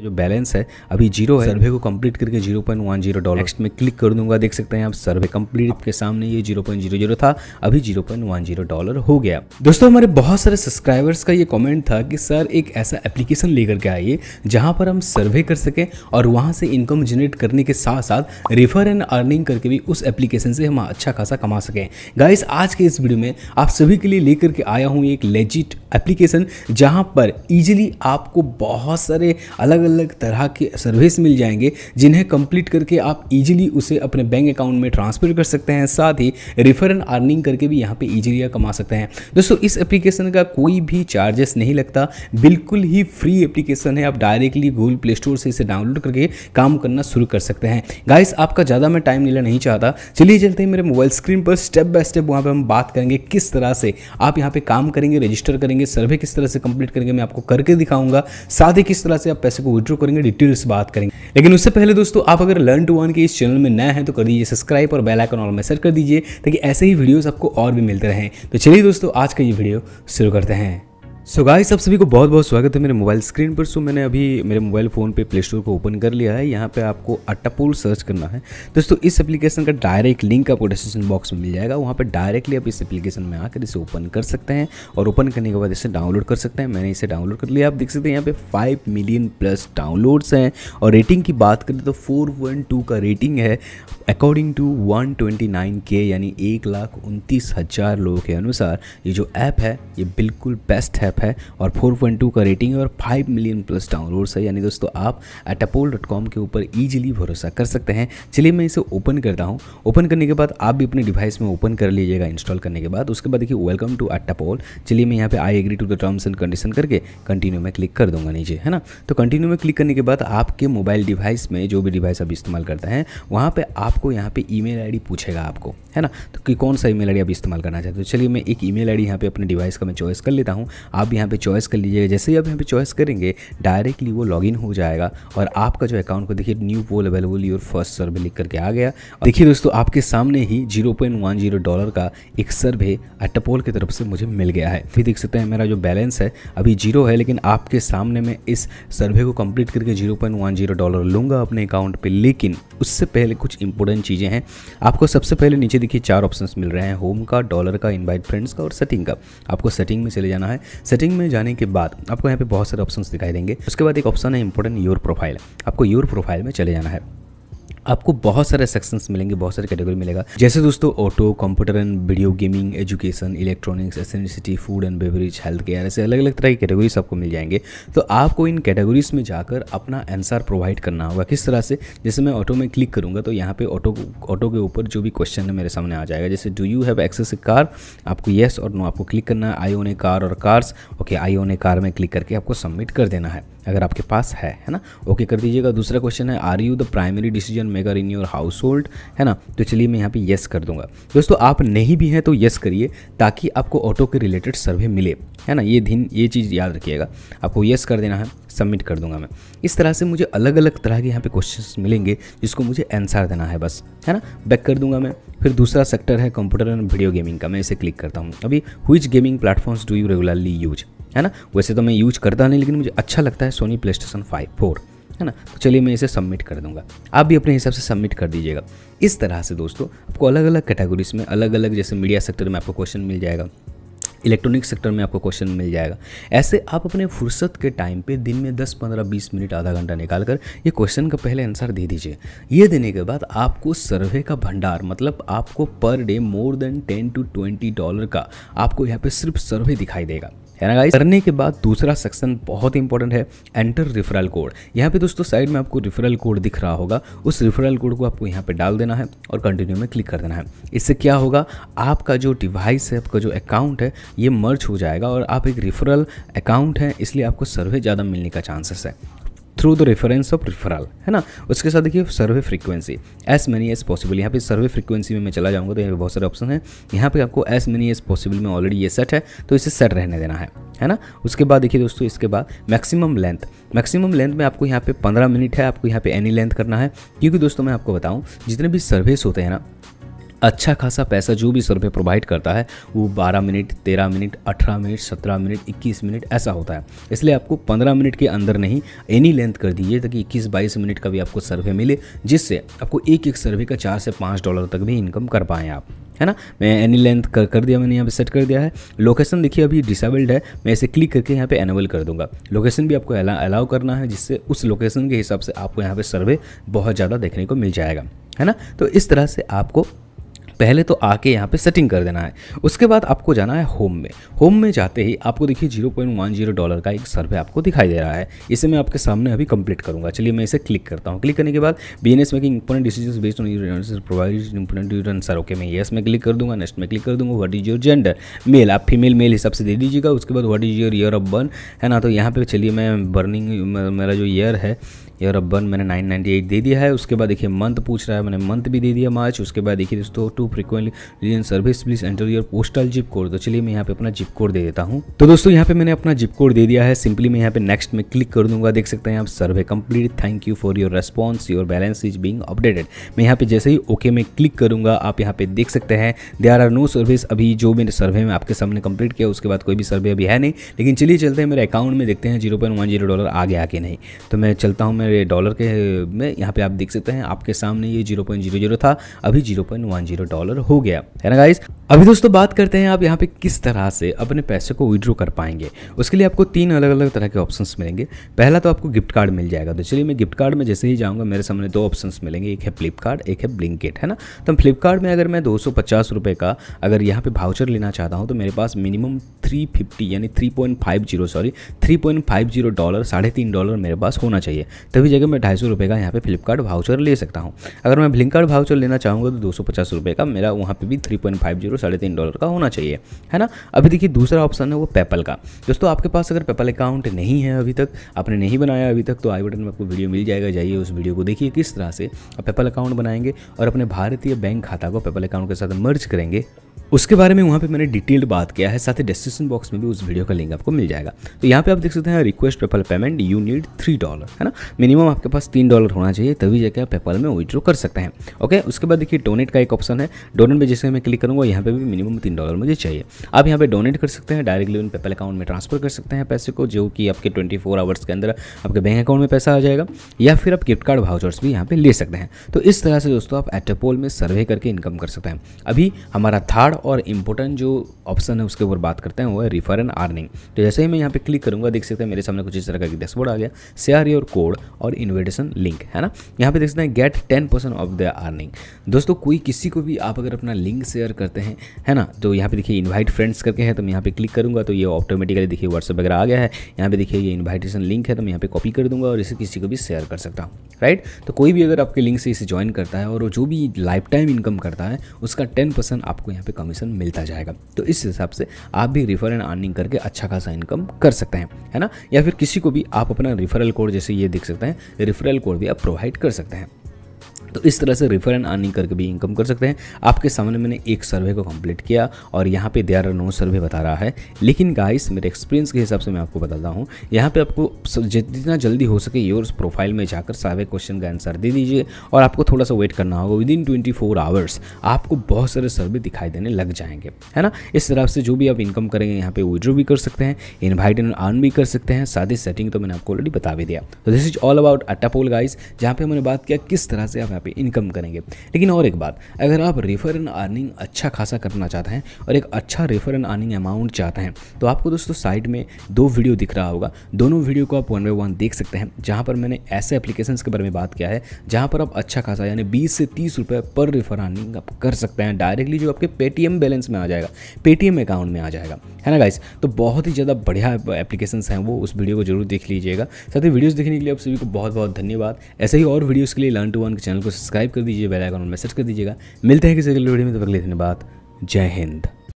जो बैलेंस है अभी जीरो है सर्वे को कंप्लीट करके zero point one zero dollar next में क्लिक कर दूंगा देख सकते हैं आप सर्वे कंप्लीट आपके सामने ये जीरो पॉइंट जीरो जीरो था अभी zero point one zero dollar हो गया दोस्तों हमारे बहुत सारे सब्सक्राइबर्स का ये कमेंट था कि सर एक ऐसा एप्लीकेशन लेकर के आइए जहाँ पर हम सर्वे कर सकें और वहाँ से इनकम जनरेट करने के साथ साथ रेफर एंड अर्निंग करके भी उस एप्लीकेशन से हम अच्छा खासा कमा सकें गाइस आज के इस वीडियो में आप सभी के लिए लेकर के आया हूँ एक लेजिट एप्लीकेशन जहाँ पर ईजिली आपको बहुत सारे अलग अलग अलग तरह के सर्विस मिल जाएंगे जिन्हें कंप्लीट करके आप इजीली उसे अपने बैंक अकाउंट में ट्रांसफ़र कर सकते हैं साथ ही रिफर एंड अर्निंग करके भी यहाँ पे ईजिली कमा सकते हैं दोस्तों इस एप्लीकेशन का कोई भी चार्जेस नहीं लगता बिल्कुल ही फ्री एप्लीकेशन है आप डायरेक्टली गूगल प्ले स्टोर से इसे डाउनलोड करके काम करना शुरू कर सकते हैं गाइस आपका ज़्यादा मैं टाइम लेना नहीं चाहता चलिए चलते हैं मेरे मोबाइल स्क्रीन पर स्टेप बाय स्टेप वहाँ पर हम बात करेंगे किस तरह से आप यहाँ पे काम करेंगे रजिस्टर करेंगे सर्वे किस तरह से कंप्लीट करेंगे मैं आपको करके दिखाऊंगा साथ ही किस तरह से आप पैसे को इसको करेंगे डिटेल्स बात करेंगे लेकिन उससे पहले दोस्तों आप अगर लर्न टू वन के इस चैनल में नए हैं तो कर दीजिए सब्सक्राइब और बेलाइकन ऑल में कर दीजिए ताकि ऐसे ही वीडियोज आपको और भी मिलते रहें तो चलिए दोस्तों आज का ये वीडियो शुरू करते हैं सो गाइस सब सभी को बहुत बहुत स्वागत है मेरे मोबाइल स्क्रीन पर सो मैंने अभी मेरे मोबाइल फ़ोन पे प्ले स्टोर को ओपन कर लिया है यहाँ पे आपको अट्टापुल सर्च करना है दोस्तों इस एप्लीकेशन का डायरेक्ट लिंक आपको डिस्क्रिप्शन बॉक्स में मिल जाएगा वहाँ पे डायरेक्टली आप इस एप्लीकेशन में आकर इसे ओपन कर सकते हैं और ओपन करने के बाद इसे डाउनलोड कर सकते हैं मैंने इसे डाउनलोड कर लिया आप देख सकते हैं यहाँ पे फाइव मिलियन प्लस डाउनलोड्स हैं और रेटिंग की बात करें तो फोर का रेटिंग है अकॉर्डिंग टू 129 के यानी एक लाख उनतीस हज़ार लोगों के अनुसार ये जो ऐप है ये बिल्कुल बेस्ट ऐप है और 4.2 का रेटिंग है और 5 मिलियन प्लस डाउनलोड्स है यानी दोस्तों आप एटापोल डॉट कॉम के ऊपर ईजिली भरोसा कर सकते हैं चलिए मैं इसे ओपन करता हूँ ओपन करने के बाद आप भी अपने डिवाइस में ओपन कर लीजिएगा इंस्टॉल करने के बाद उसके बाद देखिए वेलकम टू एटापोल चलिए मैं यहाँ पे I agree to the terms and condition करके कंटिन्यू में क्लिक कर दूंगा नीचे है ना तो कंटिन्यू में क्लिक करने के बाद आपके मोबाइल डिवाइस में जो भी डिवाइस आप इस्तेमाल करते हैं वहाँ पर आप आपको यहाँ पे ईमेल आईडी पूछेगा आपको है ना तो कि कौन सा ईमेल आईडी आप इस्तेमाल करना चाहते हो चलिए मैं एक ईमेल आईडी यहाँ पे अपने डिवाइस का मैं चॉइस कर लेता हूँ आप यहाँ पे चॉइस कर लीजिएगा जैसे ही आप यहाँ पे चॉइस करेंगे डायरेक्टली वो लॉगिन हो जाएगा और आपका जो अकाउंट को देखिए new poll available your first survey लिख करके आ गया देखिए दोस्तों आपके सामने ही जीरो डॉलर का एक सर्वे अटपोल की तरफ से मुझे मिल गया है फिर देख सकते हैं मेरा जो बैलेंस है अभी जीरो है लेकिन आपके सामने मैं इस सर्वे को कंप्लीट करके जीरो डॉलर लूंगा अपने अकाउंट पर लेकिन उससे पहले कुछ इंपोर्ट इंपॉर्टेंट चीज़ें हैं आपको सबसे पहले नीचे देखिए चार ऑप्शन मिल रहे हैं होम का डॉलर का इन्वाइट फ्रेंड्स का और सेटिंग का आपको सेटिंग में चले जाना है सेटिंग में जाने के बाद आपको यहाँ पे बहुत सारे ऑप्शन दिखाई देंगे उसके बाद एक ऑप्शन है इंपॉर्टेंट योर प्रोफाइल आपको योर प्रोफाइल में चले जाना है आपको बहुत सारे सेक्शंस मिलेंगे बहुत सारे कैटेगरी मिलेगा जैसे दोस्तों auto computer and video gaming education electronics एसेंसिटी food and beverage health care ऐसे अलग अलग तरह की कैटेगरीज आपको मिल जाएंगे तो आपको इन कैटेगरीज में जाकर अपना आंसर प्रोवाइड करना होगा किस तरह से जैसे मैं ऑटो में क्लिक करूंगा तो यहाँ पे ऑटो ऑटो के ऊपर जो भी क्वेश्चन है मेरे सामने आ जाएगा जैसे do you have access a car आपको येस और नो आपको क्लिक करना है आई ओन ए कार और cars okay I own a car में क्लिक करके आपको सबमिट कर देना है अगर आपके पास है है ना ओके कर दीजिएगा दूसरा क्वेश्चन है are you the primary decision maker in your household है ना तो चलिए मैं यहाँ पे येस कर दूंगा दोस्तों आप नहीं भी हैं तो येस करिए ताकि आपको ऑटो के रिलेटेड सर्वे मिले है ना ये दिन ये चीज़ याद रखिएगा आपको येस कर देना है सबमिट कर दूंगा मैं इस तरह से मुझे अलग अलग तरह के यहाँ पे क्वेश्चन मिलेंगे जिसको मुझे आंसर देना है बस है ना बैक कर दूंगा मैं फिर दूसरा सेक्टर है कंप्यूटर एंड वीडियो गेमिंग का मैं इसे क्लिक करता हूँ अभी which gaming platforms do you regularly use है ना वैसे तो मैं यूज करता नहीं लेकिन मुझे अच्छा लगता है Sony PlayStation five four है ना तो चलिए मैं इसे सबमिट कर दूंगा आप भी अपने हिसाब से सबमिट कर दीजिएगा इस तरह से दोस्तों आपको अलग अलग कैटेगरीज में अलग अलग जैसे मीडिया सेक्टर में आपको क्वेश्चन मिल जाएगा इलेक्ट्रॉनिक सेक्टर में आपको क्वेश्चन मिल जाएगा ऐसे आप अपने फुर्सत के टाइम पे दिन में 10 15 20 मिनट आधा घंटा निकाल कर ये क्वेश्चन का पहले आंसर दे दीजिए ये देने के बाद आपको सर्वे का भंडार मतलब आपको per day more than 10 to 20 dollar का आपको यहाँ पे सिर्फ सर्वे दिखाई देगा है ना गाइस करने के बाद दूसरा सेक्शन बहुत इंपॉर्टेंट है एंटर रिफरल कोड यहाँ पे दोस्तों साइड में आपको रिफरल कोड दिख रहा होगा उस रिफरल कोड को आपको यहाँ पे डाल देना है और कंटिन्यू में क्लिक कर देना है इससे क्या होगा आपका जो डिवाइस है आपका जो अकाउंट है ये मर्ज हो जाएगा और आप एक रिफरल अकाउंट हैं इसलिए आपको सर्वे ज़्यादा मिलने का चांसेस है through the reference of referral है ना उसके साथ देखिए survey frequency as money as possible यहाँ पे सर्वे फ्रीक्वेंसी में मैं चला जाऊँगा तो यहाँ पे बहुत सारे ऑप्शन हैं यहाँ पे आपको एस मनी एज पॉसिबल में ऑलरेडी ये सेट है तो इसे सेट रहने देना है है ना उसके बाद देखिए दोस्तों इसके बाद मैक्सिमम लेंथ मैक्सिमम लेंथ में आपको यहाँ पे पंद्रह मिनट है आपको यहाँ पे एनी लेंथ करना है क्योंकि दोस्तों मैं आपको बताऊँ जितने भी सर्वेस होते हैं ना अच्छा खासा पैसा जो भी सर्वे प्रोवाइड करता है वो 12 minute 13 minute 18 minute 17 minute 21 minute ऐसा होता है इसलिए आपको 15 मिनट के अंदर नहीं एनी लेंथ कर दीजिए ताकि 21-22 मिनट का भी आपको सर्वे मिले जिससे आपको एक एक सर्वे का चार से पाँच डॉलर तक भी इनकम कर पाएँ आप है ना मैं एनी लेंथ कर कर दिया मैंने यहाँ पे सेट कर दिया है लोकेशन देखिए अभी डिसेबल्ड है मैं इसे क्लिक करके यहाँ पे एनेबल कर दूंगा लोकेशन भी आपको अलाउ करना है जिससे उस लोकेशन के हिसाब से आपको यहाँ पे सर्वे बहुत ज़्यादा देखने को मिल जाएगा है ना तो इस तरह से आपको पहले तो आके यहाँ पे सेटिंग कर देना है उसके बाद आपको जाना है होम में होम में जाते ही आपको देखिए zero point one zero dollar का एक सर्वे आपको दिखाई दे रहा है इसे मैं आपके सामने अभी कंप्लीट करूँगा चलिए मैं इसे क्लिक करता हूँ क्लिक करने के बाद be making important decision based on provide important sir okay मैं येस में क्लिक कर दूंगा नेक्स्ट में क्लिक कर दूंगा what is your gender male आप फीमेल मेल हिसाब से दे दीजिएगा उसके बाद what is your year of birth है ना तो यहाँ पे चलिए मैं बर्निंग मेरा जो ईयर है ये रब्बन मैंने 998 दे दिया है उसके बाद देखिए मंथ पूछ रहा है मैंने मंथ भी दे दिया मार्च उसके बाद देखिए दोस्तों to frequently religion service please enter your postal zip code तो चलिए मैं यहाँ पे अपना जिप कोड दे देता हूँ तो दोस्तों यहाँ पे मैंने अपना जिप कोड दे दिया है सिंपली मैं यहाँ पे नेक्स्ट में क्लिक कर दूंगा देख सकते हैं आप survey complete thank you for your response your balance is being updated मैं यहाँ पे जैसे ही ओके में क्लिक करूंगा आप यहाँ पे देख सकते हैं देर आर नो सर्विस अभी जो मैंने सर्वे में आपके सामने कंप्लीट किया उसके बाद कोई भी सर्वे अभी है नहीं लेकिन चलिए चलते हैं मेरे अकाउंट में देखते हैं जीरो डॉलर आ गया कि नहीं तो मैं चलता हूँ मेरे डॉलर के में यहाँ पे आप देख सकते हैं आपके सामने ये 0.00 था अभी 0.10 डॉलर हो गया है ना गाइस अभी दोस्तों बात करते हैं आप यहाँ पे किस तरह से अपने पैसे को विड्रॉ कर पाएंगे उसके लिए आपको तीन अलग अलग तरह के ऑप्शन मिलेंगे पहला तो आपको गिफ्ट कार्ड मिल जाएगा तो चलिए मैं गिफ्ट कार्ड में जैसे ही जाऊँगा मेरे सामने दो ऑप्शन मिलेंगे एक है फ्लिपकार्ट एक है ब्लिंकेट है ना तो फ्लिपकार्ट में अगर मैं दो का अगर यहाँ पे भाउचर लेना चाहता हूँ तो मेरे पास मिनिमम थ्री यानी थ्री सॉरी थ्री डॉलर साढ़े तीन डॉलर मेरे पास होना चाहिए तभी जगह मैं ढाई सौ का यहाँ पे फ्लिपकार्ट भाउचर ले सकता हूँ अगर मैं फ्लिपकार्ट भाउचर लेना चाहूँगा तो दो सौ पचास रुपये का मेरा वहाँ पे भी थ्री पॉइंट फाइव जीरो साढ़े तीन डॉलर का होना चाहिए है ना अभी देखिए दूसरा ऑप्शन है वो पेपल का दोस्तों आपके पास अगर पेपल अकाउंट नहीं है अभी तक आपने नहीं बनाया अभी तक तो आई बटन में आपको वीडियो मिल जाएगा जाइए उस वीडियो को देखिए किस तरह से आप पेपल अकाउंट बनाएंगे और अपने भारतीय बैंक खाता को पेपल अकाउंट के साथ मर्ज करेंगे उसके बारे में वहाँ पे मैंने डिटेल्ड बात किया है साथ ही डिस्क्रिप्शन बॉक्स में भी उस वीडियो का लिंक आपको मिल जाएगा तो यहाँ पे आप देख सकते हैं request PayPal payment you need three dollar है ना मिनिमम आपके पास तीन डॉलर होना चाहिए तभी जाके आप पेपाल में विड्रो कर सकते हैं ओके उसके बाद देखिए डोनेट का एक ऑप्शन है डोनेट में जैसे मैं क्लिक करूँगा यहाँ पे भी मिनिमम तीन डॉलर मुझे चाहिए आप यहाँ पे डोनेट कर सकते हैं डायरेक्टली उन पेपल अकाउंट में ट्रांसफर कर सकते हैं पैसे को जो कि आपके ट्वेंटी फोर आवर्स के अंदर आपके बैंक अकाउंट में पैसा आ जाएगा या फिर आप गिफ्ट कार्ड भाउचर्स भी यहाँ पर ले सकते हैं तो इस तरह से दोस्तों आप एटेपोल में सर्वे करके इनकम कर सकते हैं अभी हमारा थर्ड और इम्पोर्टेंट जो ऑप्शन है उसके ऊपर बात करते हैं वो है रिफर एंड आर्निंग तो जैसे ही मैं यहाँ पे क्लिक करूँगा देख सकते हैं मेरे सामने कुछ इस तरह का डैशबोर्ड आ गया शेयर और कोड और इन्विटेशन लिंक है ना यहाँ पे देख सकते हैं get ten percent off the earning दोस्तों कोई किसी को भी आप अगर अपना लिंक शेयर करते हैं है ना तो यहाँ पे देखिए इन्वाइट फ्रेंड्स करके हैं तो मैं यहाँ पे क्लिक करूँगा तो ये ऑटोमेटिकली देखिए व्हाट्सअप वगैरह आ गया है यहाँ पे देखिए ये इन्विटेशन लिंक है तो मैं यहाँ पे कॉपी कर दूंगा और इसे किसी को भी शेयर कर सकता हूँ राइट तो कोई भी अगर आपके लिंक से इसे ज्वाइन करता है और जो भी लाइफ टाइम इनकम करता है उसका टेन परसेंट आपको यहाँ पे कमीशन मिलता जाएगा तो इस हिसाब से आप भी रिफर एंड अर्निंग करके अच्छा खासा इनकम कर सकते हैं है ना या फिर किसी को भी आप अपना रिफरल कोड जैसे ये देख सकते सकते हैं रेफरल कोड भी आप प्रोवाइड कर सकते हैं तो इस तरह से रिफर एंड अर्निंग करके भी इनकम कर सकते हैं आपके सामने मैंने एक सर्वे को कंप्लीट किया और यहाँ पे देर आर नो सर्वे बता रहा है लेकिन गाइस मेरे एक्सपीरियंस के हिसाब से मैं आपको बताता हूँ यहाँ पे आपको जितना जल्दी हो सके योर प्रोफाइल में जाकर सारे क्वेश्चन का आंसर दे दीजिए और आपको थोड़ा सा वेट करना होगा within twenty four hours आपको बहुत सारे सर्वे दिखाई देने लग जाएंगे है ना इस तरह से जो भी आप इनकम करेंगे यहाँ पे विड्रो भी कर सकते हैं इन्वाइट एंड अर्न भी कर सकते हैं साथ सेटिंग तो मैंने आपको ऑलरेडी बता भी दिया तो this is all about AttaPoll guys जहाँ पे हमने बात किया किस तरह से आप पे इनकम करेंगे लेकिन और एक बात अगर आप रेफर एंड अर्निंग अच्छा खासा करना चाहते हैं और एक अच्छा रेफर एंड अर्निंग अमाउंट चाहते हैं तो आपको दोस्तों साइड में दो वीडियो दिख रहा होगा दोनों वीडियो को आप वन बाई वन देख सकते हैं जहाँ पर मैंने ऐसे एप्लीकेशन के बारे में बात किया है जहाँ पर आप अच्छा खासा यानी बीस से तीस रुपये पर रेफर अर्निंग आप कर सकते हैं डायरेक्टली जो आपके पेटीएम बैलेंस में आ जाएगा पेटीएम अकाउंट में आ जाएगा है ना गाइस तो बहुत ही ज़्यादा बढ़िया एप्लीकेशन हैं वो उस वीडियो को जरूर देख लीजिएगा साथ ही वीडियोज़ देखने के लिए आप सभी को बहुत बहुत धन्यवाद ऐसे ही और वीडियोज़ के लिए learn to one K channel को सब्सक्राइब कर दीजिए बेल आइकन और मैसेज कर दीजिएगा मिलते हैं किसी अगले वीडियो में तब तो अगले धन्यवाद जय हिंद